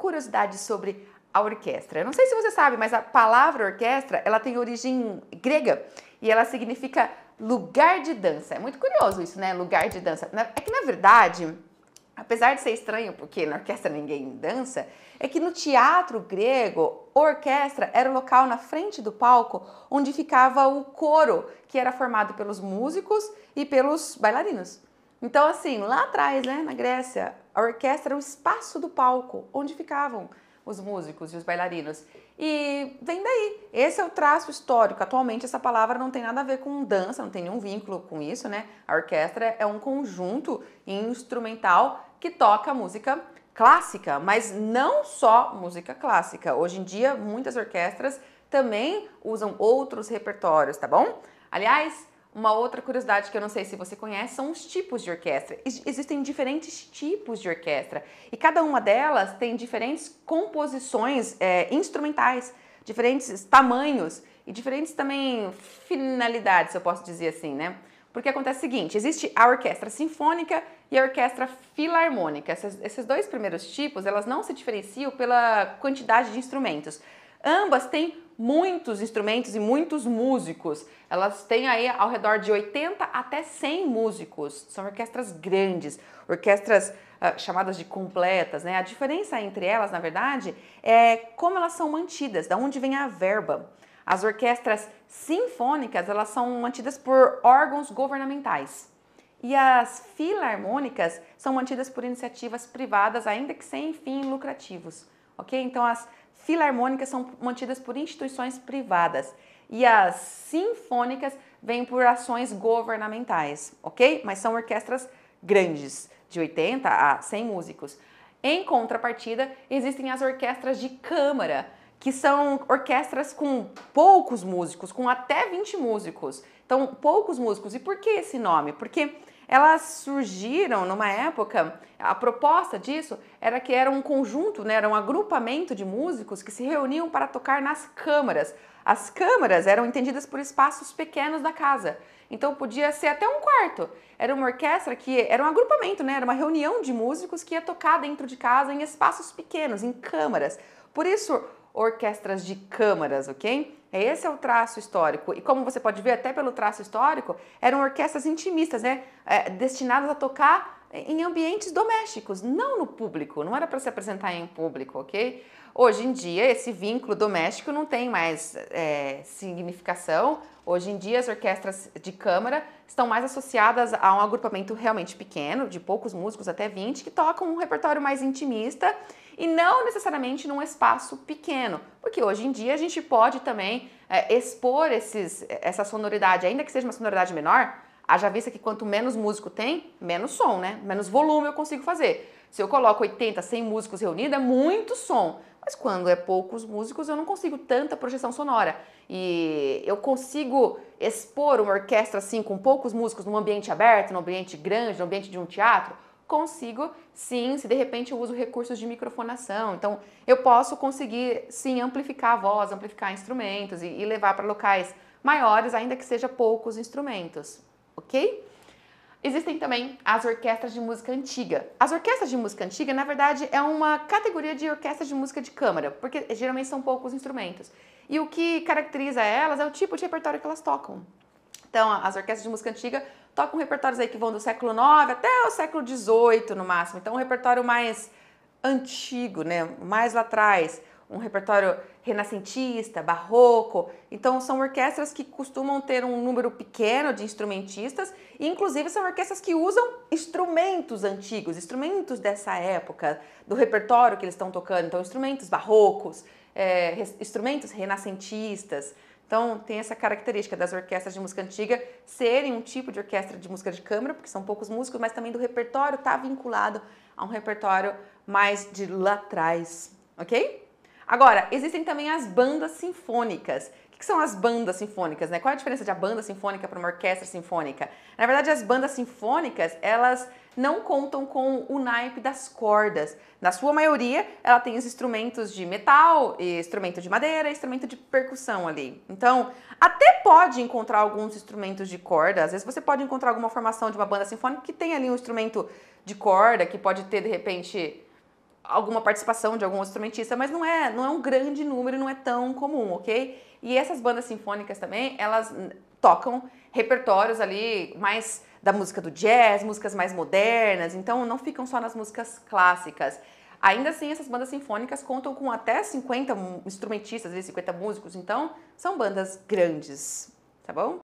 curiosidade sobre a orquestra. Eu não sei se você sabe, mas a palavra orquestra, ela tem origem grega e ela significa lugar de dança. É muito curioso isso, né? Lugar de dança. É que na verdade, apesar de ser estranho, porque na orquestra ninguém dança, é que no teatro grego, orquestra era o local na frente do palco onde ficava o coro, que era formado pelos músicos e pelos bailarinos. Então, assim, lá atrás, né, na Grécia, a orquestra era o espaço do palco onde ficavam os músicos e os bailarinos. E vem daí. Esse é o traço histórico. Atualmente, essa palavra não tem nada a ver com dança, não tem nenhum vínculo com isso, né? A orquestra é um conjunto instrumental que toca música clássica, mas não só música clássica. Hoje em dia, muitas orquestras também usam outros repertórios, tá bom? Aliás, uma outra curiosidade que eu não sei se você conhece são os tipos de orquestra. Existem diferentes tipos de orquestra e cada uma delas tem diferentes composições é, instrumentais, diferentes tamanhos e diferentes também finalidades, se eu posso dizer assim, né? Porque acontece o seguinte: existe a orquestra sinfônica e a orquestra filarmônica. Esses, esses dois primeiros tipos elas não se diferenciam pela quantidade de instrumentos. Ambas têm muitos instrumentos e muitos músicos. Elas têm aí ao redor de 80 até 100 músicos. São orquestras grandes, orquestras uh, chamadas de completas, né? A diferença entre elas, na verdade, é como elas são mantidas, da onde vem a verba. As orquestras sinfônicas, elas são mantidas por órgãos governamentais. E as filarmônicas são mantidas por iniciativas privadas, ainda que sem fins lucrativos. OK? Então as filarmônicas são mantidas por instituições privadas e as sinfônicas vêm por ações governamentais, ok? Mas são orquestras grandes, de 80 a 100 músicos. Em contrapartida, existem as orquestras de câmara, que são orquestras com poucos músicos, com até 20 músicos. Então, poucos músicos. E por que esse nome? Porque elas surgiram numa época, a proposta disso era que era um conjunto, né, era um agrupamento de músicos que se reuniam para tocar nas câmaras. As câmaras eram entendidas por espaços pequenos da casa. Então podia ser até um quarto. Era uma orquestra que era um agrupamento, né? Era uma reunião de músicos que ia tocar dentro de casa em espaços pequenos, em câmaras. Por isso, orquestras de câmaras, ok? Esse é o traço histórico. E como você pode ver, até pelo traço histórico, eram orquestras intimistas, né? É, destinadas a tocar em ambientes domésticos, não no público. Não era para se apresentar em público, ok? Hoje em dia, esse vínculo doméstico não tem mais é, significação. Hoje em dia, as orquestras de câmara estão mais associadas a um agrupamento realmente pequeno, de poucos músicos até 20, que tocam um repertório mais intimista e não necessariamente num espaço pequeno, porque hoje em dia a gente pode também é, expor esses, é, essa sonoridade, ainda que seja uma sonoridade menor, haja vista que quanto menos músico tem, menos som, né? Menos volume eu consigo fazer. Se eu coloco 80, 100 músicos reunidos, é muito som. Mas quando é poucos músicos, eu não consigo tanta projeção sonora. E eu consigo expor uma orquestra assim, com poucos músicos, num ambiente aberto, num ambiente grande, num ambiente de um teatro, consigo sim, se de repente eu uso recursos de microfonação. Então, eu posso conseguir sim amplificar a voz, amplificar instrumentos e, e levar para locais maiores, ainda que seja poucos instrumentos, ok? Existem também as orquestras de música antiga. As orquestras de música antiga, na verdade, é uma categoria de orquestra de música de câmara, porque geralmente são poucos instrumentos. E o que caracteriza elas é o tipo de repertório que elas tocam. Então, as orquestras de música antiga tocam repertórios aí que vão do século IX até o século XVIII no máximo. Então, um repertório mais antigo, né? Mais lá atrás, um repertório renascentista, barroco. Então, são orquestras que costumam ter um número pequeno de instrumentistas e, inclusive, são orquestras que usam instrumentos antigos, instrumentos dessa época, do repertório que eles estão tocando. Então, instrumentos barrocos, é, instrumentos renascentistas. Então, tem essa característica das orquestras de música antiga serem um tipo de orquestra de música de câmara, porque são poucos músicos, mas também do repertório está vinculado a um repertório mais de lá atrás, ok? Agora, existem também as bandas sinfônicas, O que são as bandas sinfônicas, né? Qual é a diferença de a banda sinfônica para uma orquestra sinfônica? Na verdade, as bandas sinfônicas, elas não contam com o naipe das cordas. Na sua maioria, ela tem os instrumentos de metal, instrumento de madeira, instrumento de percussão ali. Então, até pode encontrar alguns instrumentos de corda. Às vezes você pode encontrar alguma formação de uma banda sinfônica que tem ali um instrumento de corda, que pode ter de repente alguma participação de algum instrumentista, mas não é, não é um grande número, não é tão comum, OK? E essas bandas sinfônicas também, elas tocam repertórios ali mais da música do jazz, músicas mais modernas, então não ficam só nas músicas clássicas. Ainda assim, essas bandas sinfônicas contam com até 50 instrumentistas, às vezes 50 músicos, então são bandas grandes, tá bom?